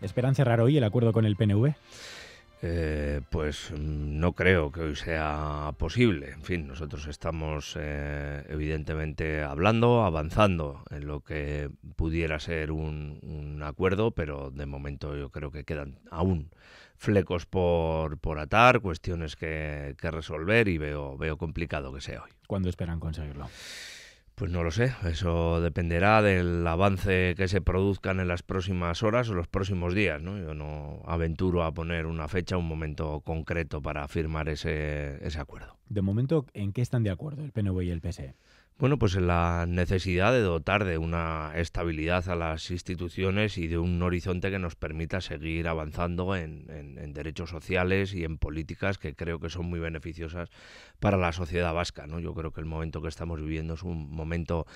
¿Esperan cerrar hoy el acuerdo con el PNV? Eh, pues mm, no creo que hoy sea posible. En fin, nosotros estamos eh, evidentemente hablando, avanzando en lo que pudiera ser un, acuerdo, pero de momento yo creo que quedan aún flecos por, por atar, cuestiones que, que resolver y veo, veo complicado que sea hoy. ¿Cuándo esperan conseguirlo? Pues no lo sé, eso dependerá del avance que se produzcan en las próximas horas o los próximos días. ¿no? Yo no aventuro a poner una fecha, un momento concreto para firmar ese, ese acuerdo. De momento, ¿en qué están de acuerdo el PNV y el PSE? Bueno, pues la necesidad de dotar de una estabilidad a las instituciones y de un horizonte que nos permita seguir avanzando en, derechos sociales y en políticas que creo que son muy beneficiosas para la sociedad vasca. ¿no? Yo creo que el momento que estamos viviendo es un momento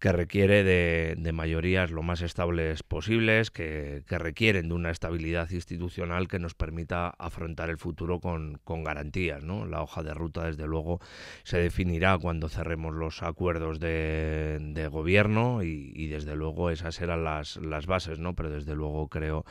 que requiere de, mayorías lo más estables posibles, que, requieren de una estabilidad institucional que nos permita afrontar el futuro con, garantías. ¿no? La hoja de ruta, desde luego, se definirá cuando cerremos los acuerdos acuerdos de, gobierno y, desde luego esas eran las, bases, ¿no? Pero desde luego creo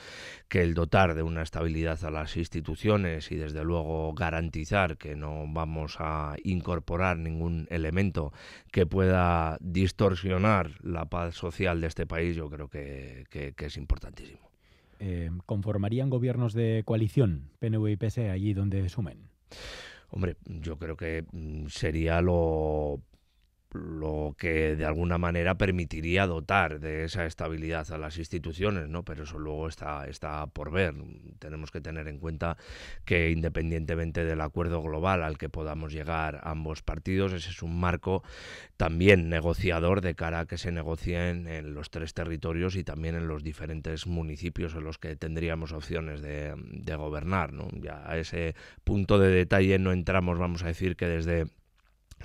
que el dotar de una estabilidad a las instituciones y desde luego garantizar que no vamos a incorporar ningún elemento que pueda distorsionar la paz social de este país, yo creo que, es importantísimo. Eh, ¿Conformarían gobiernos de coalición PNV y PS e, allí donde sumen? Hombre, yo creo que mm, sería lo lo que de alguna manera permitiría dotar de esa estabilidad a las instituciones, ¿no? Pero eso luego está, está por ver. Tenemos que tener en cuenta que independientemente del acuerdo global al que podamos llegar ambos partidos, ese es un marco también negociador de cara a que se negocien en los tres territorios y también en los diferentes municipios en los que tendríamos opciones de, de gobernar, ¿no? Ya a ese punto de detalle no entramos, vamos a decir que desde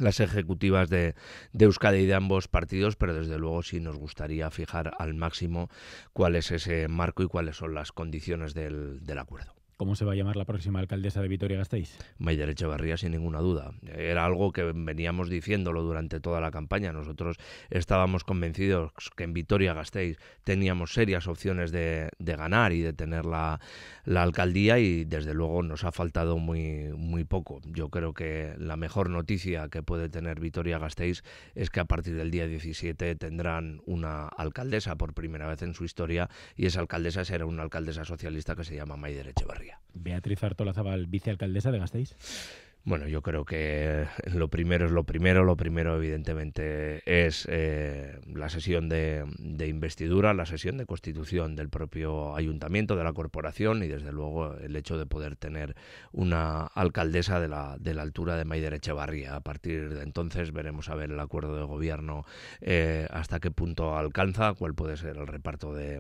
las ejecutivas de, de, Euskadi y de ambos partidos, pero desde luego sí nos gustaría fijar al máximo cuál es ese marco y cuáles son las condiciones del, del acuerdo. ¿Cómo se va a llamar la próxima alcaldesa de Vitoria-Gasteiz? Maider Echevarría, sin ninguna duda. Era algo que veníamos diciéndolo durante toda la campaña. Nosotros estábamos convencidos que en Vitoria-Gasteiz teníamos serias opciones de, ganar y de tener la, alcaldía y desde luego nos ha faltado muy, poco. Yo creo que la mejor noticia que puede tener Vitoria-Gasteiz es que a partir del día 17 tendrán una alcaldesa por primera vez en su historia y esa alcaldesa será una alcaldesa socialista que se llama Maider Echevarría. Beatriz Artola Zabal, vicealcaldesa de Gasteiz. Bueno, yo creo que lo primero es lo primero. Lo primero, evidentemente, es eh, la sesión de, investidura, la sesión de constitución del propio ayuntamiento, de la corporación y, desde luego, el hecho de poder tener una alcaldesa de la, altura de Maider Echevarría. A partir de entonces veremos a ver el acuerdo de gobierno eh, hasta qué punto alcanza, cuál puede ser el reparto de,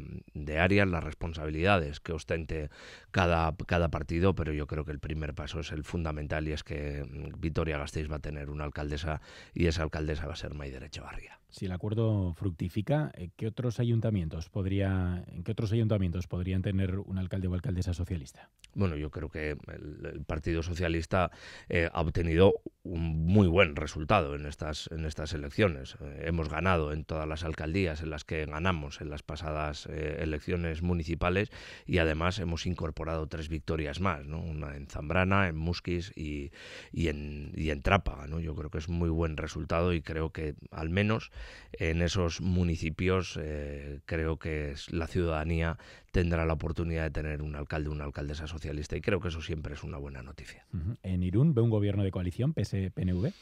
áreas, las responsabilidades que ostente cada, cada partido, pero yo creo que el primer paso es el fundamental y es que mm, Vitoria Gasteiz va a tener una alcaldesa y esa alcaldesa va a ser Derecho Echevarría. Si el acuerdo fructifica, eh, ¿qué otros ayuntamientos podría, ¿en qué otros ayuntamientos podrían tener un alcalde o alcaldesa socialista? Bueno, yo creo que el, Partido Socialista eh, ha obtenido un muy buen resultado en estas, en estas elecciones. Eh, hemos ganado en todas las alcaldías en las que ganamos en las pasadas eh, elecciones municipales y además hemos incorporado tres victorias más, ¿no? una en Zambrana, en Musquis y, en, y en Trápaga. ¿no? Yo creo que es muy buen resultado y creo que al menos en esos municipios eh, creo que la ciudadanía tendrá la oportunidad de tener un alcalde, una alcaldesa socialista y creo que eso siempre es una buena noticia. En Irún ve un gobierno de coalición, pese este PNV.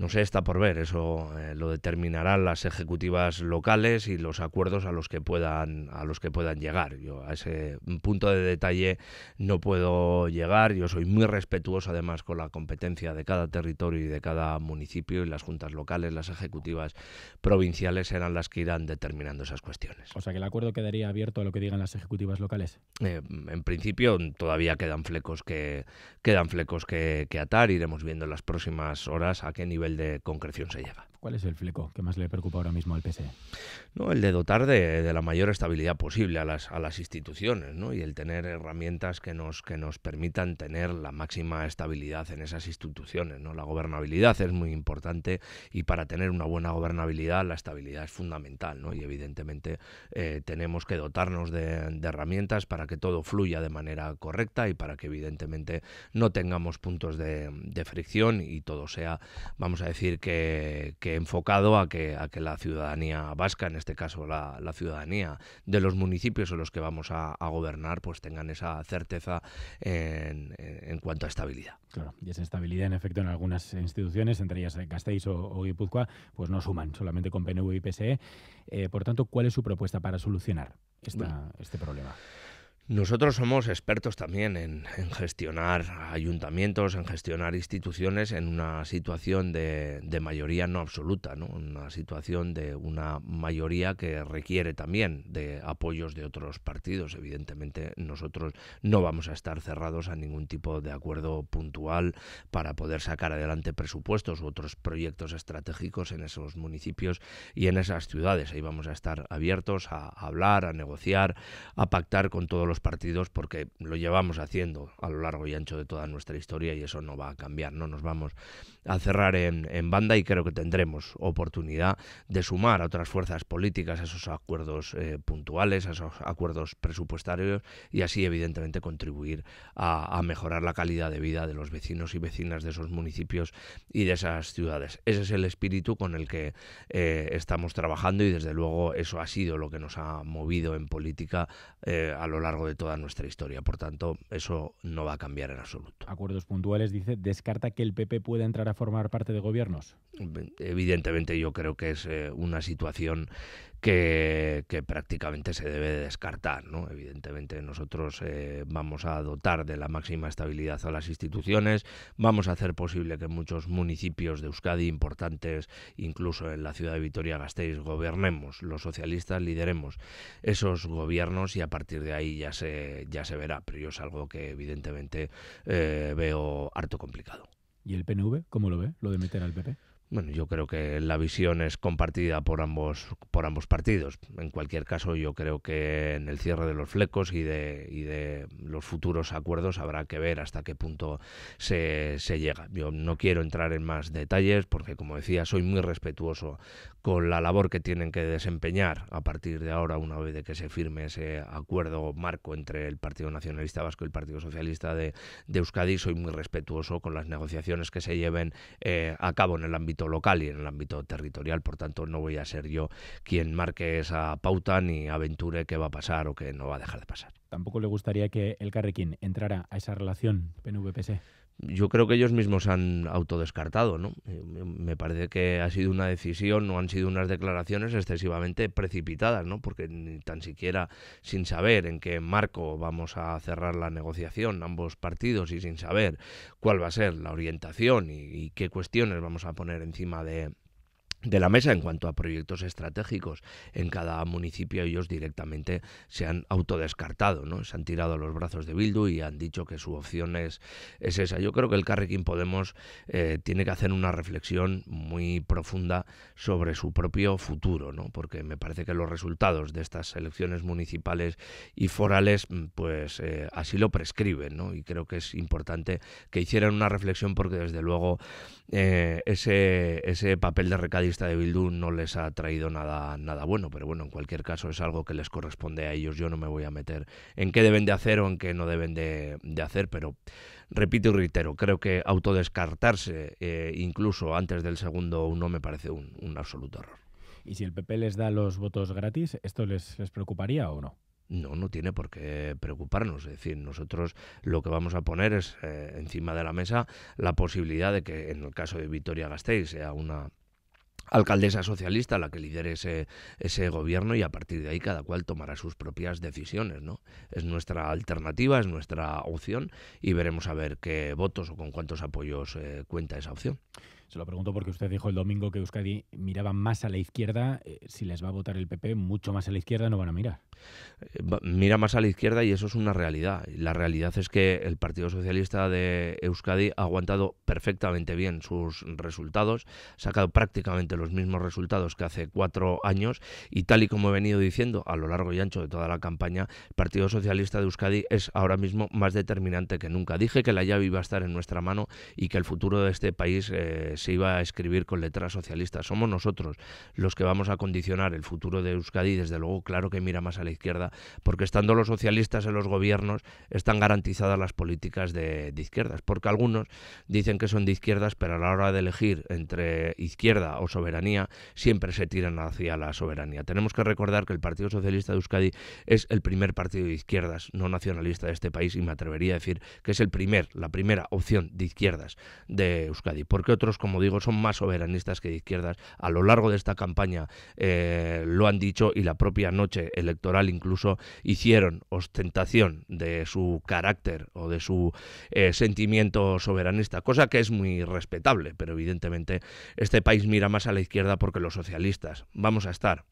No sé, está por ver, eso eh, lo determinarán las ejecutivas locales y los acuerdos a los que puedan a los que puedan llegar. Yo a ese punto de detalle no puedo llegar. Yo soy muy respetuoso además con la competencia de cada territorio y de cada municipio y las juntas locales, las ejecutivas provinciales serán las que irán determinando esas cuestiones. O sea, que el acuerdo quedaría abierto a lo que digan las ejecutivas locales. Eh, en principio todavía quedan flecos que quedan flecos que atar. Iremos viendo en las próximas horas a qué nivel de concreción se lleva. ¿Cuál es el fleco que más le preocupa ahora mismo al PSE? No, el de dotar de, la mayor estabilidad posible a las, instituciones ¿no? y el tener herramientas que nos, que nos permitan tener la máxima estabilidad en esas instituciones. ¿no? La gobernabilidad es muy importante y para tener una buena gobernabilidad la estabilidad es fundamental ¿no? y evidentemente eh, tenemos que dotarnos de, herramientas para que todo fluya de manera correcta y para que evidentemente no tengamos puntos de, fricción y todo sea, vamos a decir, que enfocado a que, a que la ciudadanía vasca, en este caso la, la ciudadanía de los municipios en los que vamos a, gobernar, pues tengan esa certeza en, en, cuanto a estabilidad. Claro, y esa estabilidad en efecto en algunas instituciones, entre ellas en eh, o, o Guipúzcoa, pues no suman solamente con PNV y PSE. Eh, por tanto, ¿cuál es su propuesta para solucionar esta, este problema? Nosotros somos expertos también en, gestionar ayuntamientos, en gestionar instituciones en una situación de, mayoría no absoluta, ¿no? una situación de una mayoría que requiere también de apoyos de otros partidos. Evidentemente nosotros no vamos a estar cerrados a ningún tipo de acuerdo puntual para poder sacar adelante presupuestos u otros proyectos estratégicos en esos municipios y en esas ciudades. Ahí vamos a estar abiertos a hablar, a negociar, a pactar con todos los partidos porque lo llevamos haciendo a lo largo y ancho de toda nuestra historia y eso no va a cambiar, no nos vamos a cerrar en, banda y creo que tendremos oportunidad de sumar a otras fuerzas políticas a esos acuerdos eh, puntuales, a esos acuerdos presupuestarios y así evidentemente contribuir a, mejorar la calidad de vida de los vecinos y vecinas de esos municipios y de esas ciudades. Ese es el espíritu con el que eh, estamos trabajando y desde luego eso ha sido lo que nos ha movido en política eh, a lo largo de toda nuestra historia. Por tanto, eso no va a cambiar en absoluto. Acuerdos puntuales, dice, ¿descarta que el PP pueda entrar a formar parte de gobiernos? Evidentemente yo creo que es eh, una situación que, prácticamente se debe descartar. ¿no? Evidentemente nosotros eh, vamos a dotar de la máxima estabilidad a las instituciones, vamos a hacer posible que muchos municipios de Euskadi importantes, incluso en la ciudad de Vitoria-Gasteiz, gobernemos, los socialistas lideremos esos gobiernos y a partir de ahí ya se, ya se verá, pero yo es algo que evidentemente eh, veo harto complicado. ¿Y el PNV cómo lo ve, lo de meter al PP? Bueno, yo creo que la visión es compartida por ambos, por ambos partidos. En cualquier caso, yo creo que en el cierre de los flecos y de, de los futuros acuerdos habrá que ver hasta qué punto se, llega. Yo no quiero entrar en más detalles porque, como decía, soy muy respetuoso con la labor que tienen que desempeñar a partir de ahora, una vez de que se firme ese acuerdo marco entre el Partido Nacionalista Vasco y el Partido Socialista de, Euskadi. Soy muy respetuoso con las negociaciones que se lleven eh, a cabo en el ámbito local y en el ámbito territorial. Por tanto, no voy a ser yo quien marque esa pauta ni aventure qué va a pasar o qué no va a dejar de pasar. Tampoco le gustaría que el Carrequín entrara a esa relación pnv yo creo que ellos mismos han autodescartado, ¿no? Eh, me parece que ha sido una decisión o han sido unas declaraciones excesivamente precipitadas, ¿no? Porque ni tan siquiera sin saber en qué marco vamos a cerrar la negociación ambos partidos y sin saber cuál va a ser la orientación y qué cuestiones vamos a poner encima de, de la mesa en cuanto a proyectos estratégicos en cada municipio ellos directamente se han autodescartado no se han tirado los brazos de Bildu y han dicho que su opción es, esa yo creo que el Carrequín Podemos eh, tiene que hacer una reflexión muy profunda sobre su propio futuro no porque me parece que los resultados de estas elecciones municipales y forales mm, pues eh, así lo prescriben y creo que es importante que hicieran una reflexión porque desde luego eh, ese ese papel de recadito lista de Bildu no les ha traído nada, nada bueno, pero bueno, en cualquier caso es algo que les corresponde a ellos. Yo no me voy a meter en qué deben de hacer o en qué no deben de, hacer, pero repito y reitero, creo que autodescartarse eh, incluso antes del segundo uno me parece un, absoluto error. ¿Y si el PP les da los votos gratis, esto les, preocuparía o no? No, no tiene por qué preocuparnos. Es decir, nosotros lo que vamos a poner es eh, encima de la mesa la posibilidad de que en el caso de Vitoria Gasteiz sea una alcaldesa socialista la que lidere ese, ese gobierno y a partir de ahí cada cual tomará sus propias decisiones. ¿no? Es nuestra alternativa, es nuestra opción y veremos a ver qué votos o con cuántos apoyos eh, cuenta esa opción. Se lo pregunto porque usted dijo el domingo que Euskadi miraba más a la izquierda. Eh, si les va a votar el PP, mucho más a la izquierda no van a mirar. Eh, mira más a la izquierda y eso es una realidad. La realidad es que el Partido Socialista de Euskadi ha aguantado perfectamente bien sus resultados, ha sacado prácticamente los mismos resultados que hace cuatro años y tal y como he venido diciendo a lo largo y ancho de toda la campaña, el Partido Socialista de Euskadi es ahora mismo más determinante que nunca. Dije que la llave iba a estar en nuestra mano y que el futuro de este país eh, se iba a escribir con letras socialistas. Somos nosotros los que vamos a condicionar el futuro de Euskadi, desde luego, claro que mira más a la izquierda, porque estando los socialistas en los gobiernos están garantizadas las políticas de, izquierdas, porque algunos dicen que son de izquierdas, pero a la hora de elegir entre izquierda o soberanía, siempre se tiran hacia la soberanía. Tenemos que recordar que el Partido Socialista de Euskadi es el primer partido de izquierdas, no nacionalista de este país, y me atrevería a decir que es el primer, la primera opción de izquierdas de Euskadi, porque otros como como digo, son más soberanistas que de izquierdas. A lo largo de esta campaña eh, lo han dicho y la propia noche electoral incluso hicieron ostentación de su carácter o de su eh, sentimiento soberanista, cosa que es muy respetable, pero evidentemente este país mira más a la izquierda porque los socialistas vamos a estar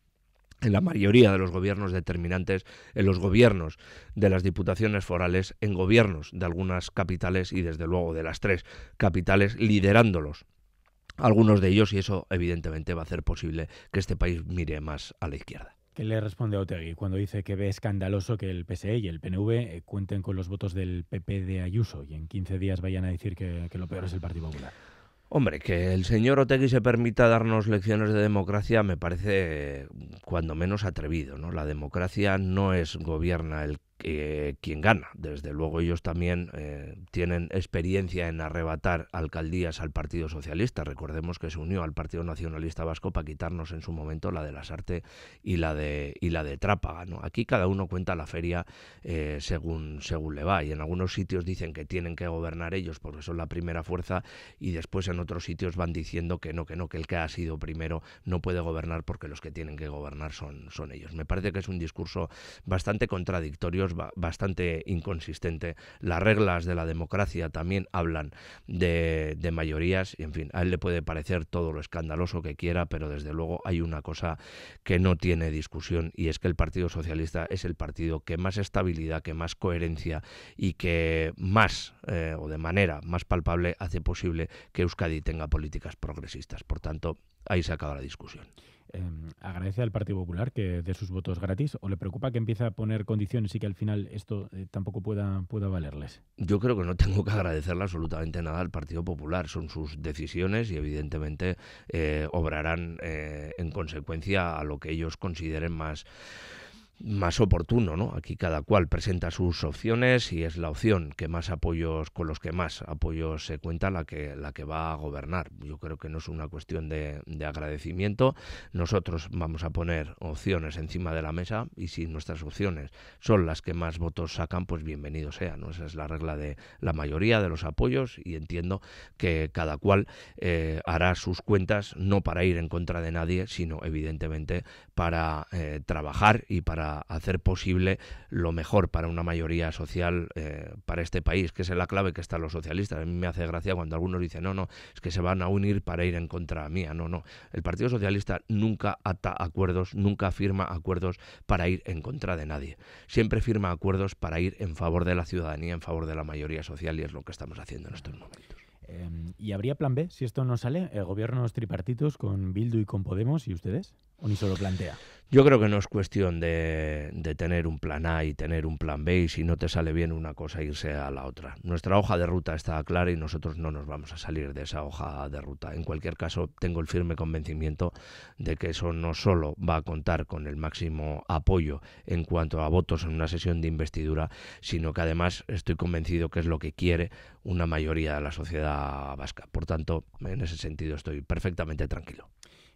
en la mayoría de los gobiernos determinantes, en los gobiernos de las diputaciones forales, en gobiernos de algunas capitales y desde luego de las tres capitales, liderándolos algunos de ellos y eso evidentemente va a hacer posible que este país mire más a la izquierda. ¿Qué le responde a Otegui cuando dice que ve escandaloso que el PSE y el PNV eh, cuenten con los votos del PP de Ayuso y en 15 días vayan a decir que, lo peor es el Partido Popular? Hombre, que el señor Otegui se permita darnos lecciones de democracia me parece cuando menos atrevido, ¿no? La democracia no es gobierna el eh, quien gana. Desde luego ellos también eh, tienen experiencia en arrebatar alcaldías al Partido Socialista. Recordemos que se unió al Partido Nacionalista Vasco para quitarnos en su momento la de las y la de y la de Trápaga. ¿no? Aquí cada uno cuenta la feria eh, según según le va y en algunos sitios dicen que tienen que gobernar ellos porque son la primera fuerza y después en otros sitios van diciendo que no, que no, que el que ha sido primero no puede gobernar porque los que tienen que gobernar son, son ellos. Me parece que es un discurso bastante contradictorio bastante inconsistente. Las reglas de la democracia también hablan de, mayorías y, en fin, a él le puede parecer todo lo escandaloso que quiera, pero desde luego hay una cosa que no tiene discusión y es que el Partido Socialista es el partido que más estabilidad, que más coherencia y que más eh, o de manera más palpable hace posible que Euskadi tenga políticas progresistas. Por tanto, ahí se acaba la discusión. Em, ¿agradece al Partido Popular que dé sus votos gratis o le preocupa que empiece a poner condiciones y que al final esto eh, tampoco pueda, pueda valerles? Yo creo que no tengo que agradecerle absolutamente nada al Partido Popular. Son sus decisiones y evidentemente eh, obrarán eh, en consecuencia a lo que ellos consideren más más oportuno, ¿no? Aquí cada cual presenta sus opciones y es la opción que más apoyos, con los que más apoyos se cuenta, la que, la que va a gobernar. Yo creo que no es una cuestión de, agradecimiento. Nosotros vamos a poner opciones encima de la mesa y si nuestras opciones son las que más votos sacan, pues bienvenido sea, ¿no? Esa es la regla de la mayoría de los apoyos y entiendo que cada cual eh, hará sus cuentas no para ir en contra de nadie, sino evidentemente para eh, trabajar y para hacer posible lo mejor para una mayoría social eh, para este país, que es la clave que están los socialistas. A mí me hace gracia cuando algunos dicen, no, no, es que se van a unir para ir en contra mía. No, no. El Partido Socialista nunca ata acuerdos, nunca firma acuerdos para ir en contra de nadie. Siempre firma acuerdos para ir en favor de la ciudadanía, en favor de la mayoría social y es lo que estamos haciendo en estos momentos. Em, ¿Y habría plan B si esto no sale? ¿Gobiernos tripartitos con Bildu y con Podemos y ustedes? plantea. Yo creo que no es cuestión de, de, tener un plan A y tener un plan B y si no te sale bien una cosa irse a la otra. Nuestra hoja de ruta está clara y nosotros no nos vamos a salir de esa hoja de ruta. En cualquier caso, tengo el firme convencimiento de que eso no solo va a contar con el máximo apoyo en cuanto a votos en una sesión de investidura, sino que además estoy convencido que es lo que quiere una mayoría de la sociedad vasca. Por tanto, en ese sentido estoy perfectamente tranquilo.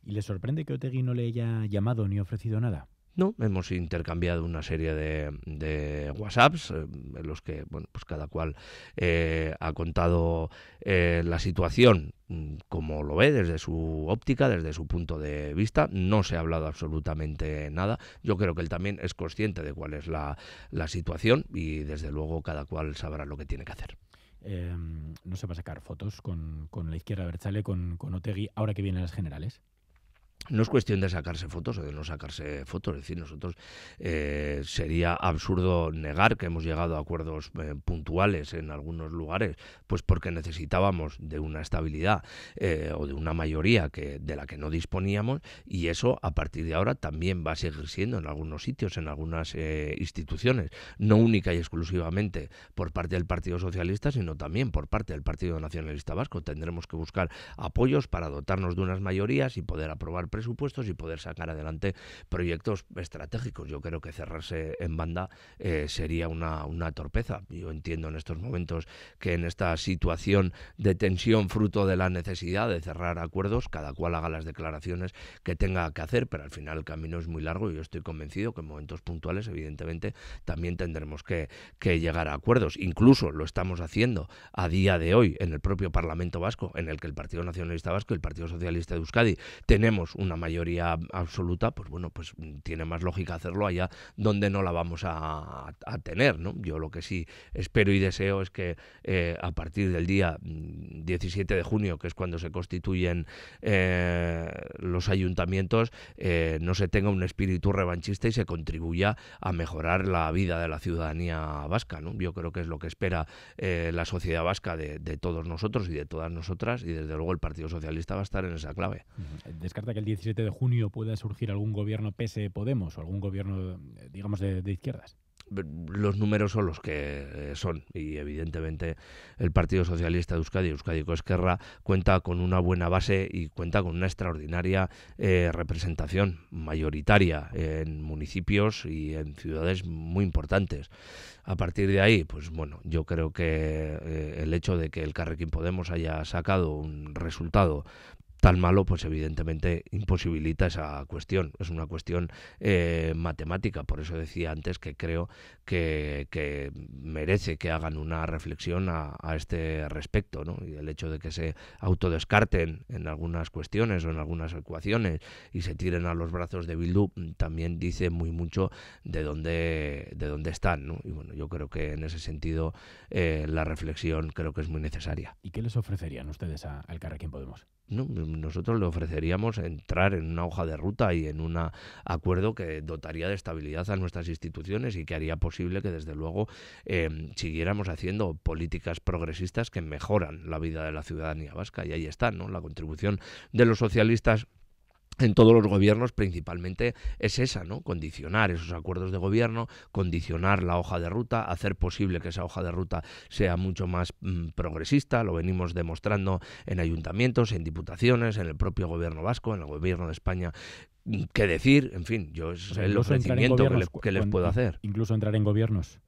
¿Y le sorprende que Otegui no le haya llamado ni ofrecido nada? No, hemos intercambiado una serie de, de WhatsApps eh, en los que bueno, pues cada cual eh, ha contado eh, la situación mm, como lo ve desde su óptica, desde su punto de vista. No se ha hablado absolutamente nada. Yo creo que él también es consciente de cuál es la, situación y desde luego cada cual sabrá lo que tiene que hacer. Em, no se va a sacar fotos con, la izquierda Berzale, con, con Otegui, ahora que vienen las generales. No es cuestión de sacarse fotos o de no sacarse fotos, es decir, nosotros eh, sería absurdo negar que hemos llegado a acuerdos eh, puntuales en algunos lugares, pues porque necesitábamos de una estabilidad eh, o de una mayoría que, de la que no disponíamos y eso a partir de ahora también va a seguir siendo en algunos sitios, en algunas instituciones, no única y exclusivamente por parte del Partido Socialista, sino también por parte del Partido Nacionalista Vasco. Tendremos que buscar apoyos para dotarnos de unas mayorías y poder aprobar presupuestos y poder sacar adelante proyectos estratégicos. Yo creo que cerrarse en banda eh, sería una, torpeza. Yo entiendo en estos momentos que en esta situación de tensión fruto de la necesidad de cerrar acuerdos, cada cual haga las declaraciones que tenga que hacer, pero al final el camino es muy largo y yo estoy convencido que en momentos puntuales, evidentemente, también tendremos que, llegar a acuerdos. Incluso lo estamos haciendo a día de hoy en el propio Parlamento Vasco, en el que el Partido Nacionalista Vasco y el Partido Socialista de Euskadi tenemos una mayoría absoluta, pues bueno, pues tiene más lógica hacerlo allá donde no la vamos a, tener, Yo lo que sí espero y deseo es que eh, a partir del día 17 mm, de junio, que es cuando se constituyen eh, los ayuntamientos, eh, no se tenga un espíritu revanchista y se contribuya a mejorar la vida de la ciudadanía vasca, ¿no? Yo creo que es lo que espera la sociedad vasca de, todos nosotros y de todas nosotras y desde luego el Partido Socialista va a estar en esa clave. Descarta que el 17 de junio pueda surgir algún gobierno PSE-Podemos o algún gobierno, eh, digamos, de, izquierdas? los números son los que eh, son y evidentemente el Partido Socialista de Euskadi, Euskadi Esquerra, cuenta con una buena base y cuenta con una extraordinaria eh, representación mayoritaria en municipios y en ciudades muy importantes. A partir de ahí, pues bueno, yo creo que el hecho de que el Carrequín Podemos haya sacado un resultado tan malo, pues evidentemente imposibilita esa cuestión. Es una cuestión eh, matemática, por eso decía antes que creo que, merece que hagan una reflexión a, este respecto. Y el hecho de que se autodescarten en algunas cuestiones o en algunas ecuaciones y se tiren a los brazos de Bildu también dice muy mucho de dónde, de dónde están. Y bueno, yo creo que en ese sentido eh, la reflexión creo que es muy necesaria. ¿Y qué les ofrecerían ustedes al Carrequín Podemos? Mm, nosotros le ofreceríamos entrar en una hoja de ruta y en un acuerdo que dotaría de estabilidad a nuestras instituciones y que haría posible que, desde luego, em, siguiéramos haciendo políticas progresistas que mejoran la vida de la ciudadanía vasca. Y ahí está, ¿no? La contribución de los socialistas en todos los gobiernos principalmente es esa, ¿no? Condicionar esos acuerdos de gobierno, condicionar la hoja de ruta, hacer posible que esa hoja de ruta sea mucho más mm, progresista, lo venimos demostrando en ayuntamientos, en diputaciones, en el propio gobierno vasco, en el gobierno de España, mm, qué decir, en fin, yo es el ofrecimiento que les puedo hacer. Incluso entrar en gobiernos.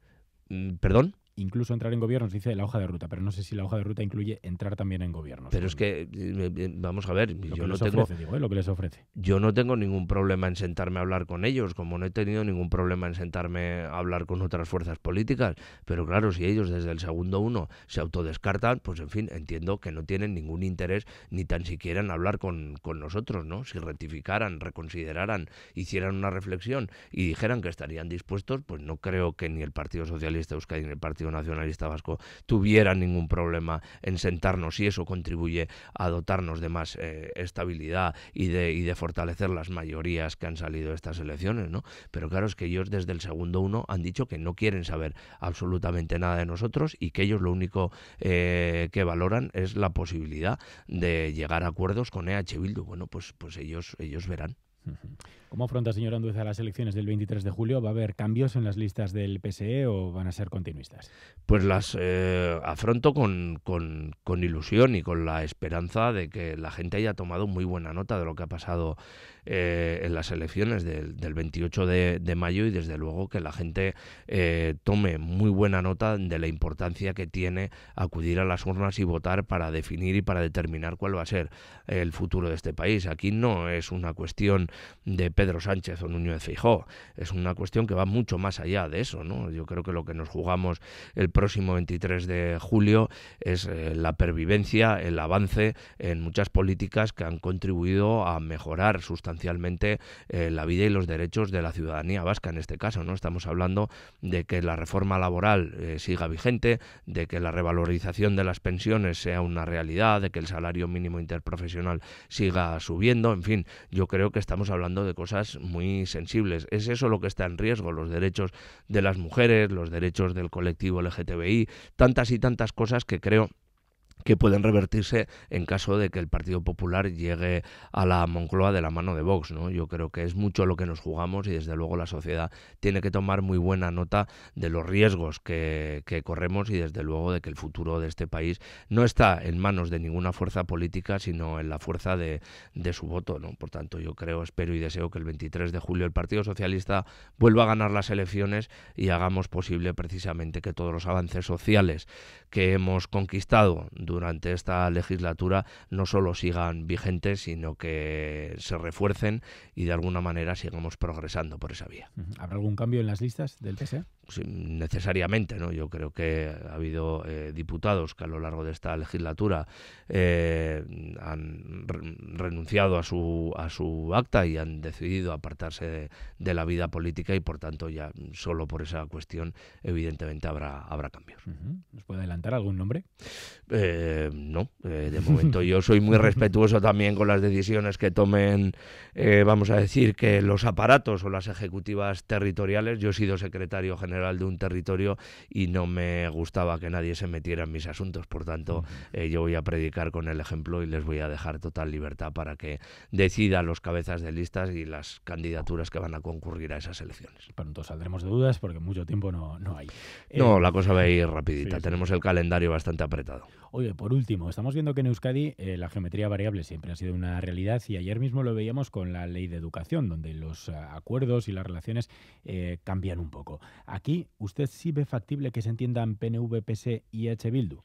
Mm, ¿Perdón? incluso entrar en gobiernos, dice la hoja de ruta, pero no sé si la hoja de ruta incluye entrar también en gobierno Pero es que, eh, eh, vamos a ver, yo no tengo... Eh, lo que les ofrece. Yo no tengo ningún problema en sentarme a hablar con ellos, como no he tenido ningún problema en sentarme a hablar con otras fuerzas políticas, pero claro, si ellos desde el segundo uno se autodescartan, pues en fin, entiendo que no tienen ningún interés ni tan siquiera en hablar con, nosotros, ¿no? Si rectificaran, reconsideraran, hicieran una reflexión y dijeran que estarían dispuestos, pues no creo que ni el Partido Socialista Euskadi ni el Partido Nacionalista Vasco tuviera ningún problema en sentarnos y eso contribuye a dotarnos de más eh, estabilidad y de, y de fortalecer las mayorías que han salido de estas elecciones, ¿no? Pero claro, es que ellos desde el segundo uno han dicho que no quieren saber absolutamente nada de nosotros y que ellos lo único eh, que valoran es la posibilidad de llegar a acuerdos con EH Bildu. Bueno, pues, pues ellos, ellos verán. ¿Cómo afronta, señor a las elecciones del 23 de julio? ¿Va a haber cambios en las listas del PSE o van a ser continuistas? Pues las eh, afronto con, ilusión y con la esperanza de que la gente haya tomado muy buena nota de lo que ha pasado eh, en las elecciones del, 28 de, mayo y desde luego que la gente eh, tome muy buena nota de la importancia que tiene acudir a las urnas y votar para definir y para determinar cuál va a ser el futuro de este país. Aquí no es una cuestión de Pedro Sánchez o Núñez Fijó. Es una cuestión que va mucho más allá de eso, ¿no? Yo creo que lo que nos jugamos el próximo 23 de julio es eh, la pervivencia, el avance en muchas políticas que han contribuido a mejorar sustancialmente eh, la vida y los derechos de la ciudadanía vasca en este caso, ¿no? Estamos hablando de que la reforma laboral eh, siga vigente, de que la revalorización de las pensiones sea una realidad, de que el salario mínimo interprofesional siga subiendo, en fin, yo creo que estamos hablando de cosas muy sensibles. Es eso lo que está en riesgo, los derechos de las mujeres, los derechos del colectivo LGTBI, tantas y tantas cosas que creo que pueden revertirse en caso de que el Partido Popular llegue a la Moncloa de la mano de Vox. ¿no? Yo creo que es mucho lo que nos jugamos y desde luego la sociedad tiene que tomar muy buena nota de los riesgos que, corremos y desde luego de que el futuro de este país no está en manos de ninguna fuerza política, sino en la fuerza de, de su voto. ¿no? Por tanto, yo creo, espero y deseo que el 23 de julio el Partido Socialista vuelva a ganar las elecciones y hagamos posible precisamente que todos los avances sociales que hemos conquistado durante esta legislatura no solo sigan vigentes, sino que se refuercen y de alguna manera sigamos progresando por esa vía. ¿Habrá algún cambio en las listas del PSE? necesariamente, ¿no? Yo creo que ha habido eh, diputados que a lo largo de esta legislatura eh, han renunciado a su, a su acta y han decidido apartarse de, la vida política y por tanto ya solo por esa cuestión evidentemente habrá, habrá cambios. ¿Nos puede adelantar algún nombre? Eh, no, de momento yo soy muy respetuoso también con las decisiones que tomen, vamos a decir, que los aparatos o las ejecutivas territoriales. Yo he sido secretario general general de un territorio y no me gustaba que nadie se metiera en mis asuntos. Por tanto, eh, yo voy a predicar con el ejemplo y les voy a dejar total libertad para que decida los cabezas de listas y las candidaturas que van a concurrir a esas elecciones. Pronto saldremos de dudas porque mucho tiempo no, no hay. Eh, no, la cosa va a ir rapidita. Tenemos el calendario bastante apretado. Oye, por último, estamos viendo que en Euskadi eh, la geometría variable siempre ha sido una realidad y ayer mismo lo veíamos con la ley de educación, donde los acuerdos y las relaciones cambian un poco. Aquí usted sí ve factible que se entiendan PNV, PS y H. Bildu.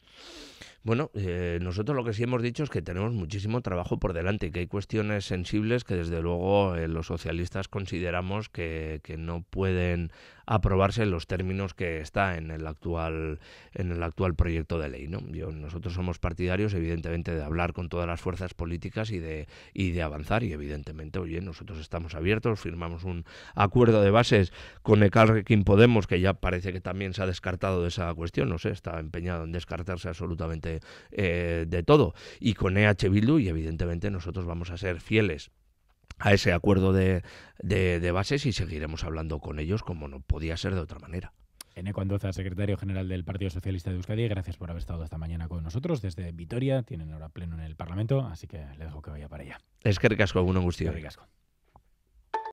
Bueno, eh, nosotros lo que sí hemos dicho es que tenemos muchísimo trabajo por delante y que hay cuestiones sensibles que desde luego eh, los socialistas consideramos que, no pueden aprobarse en los términos que está en el actual en el actual proyecto de ley. ¿no? nosotros somos partidarios, evidentemente, de hablar con todas las fuerzas políticas y de, y de avanzar. Y evidentemente, oye, nosotros estamos abiertos, firmamos un acuerdo de bases con el Ecarrequín Podemos, que ya parece que también se ha descartado de esa cuestión, no sé, está empeñado en descartarse absolutamente eh, de todo. Y con EH Bildu, y evidentemente nosotros vamos a ser fieles a ese acuerdo de, bases y seguiremos hablando con ellos como no podía ser de otra manera. N. Cuandoza, secretario general del Partido Socialista de Euskadi, gracias por haber estado esta mañana con nosotros desde Vitoria. Tienen ahora pleno en el Parlamento, así que le dejo que vaya para allá. Es que ricasco, algún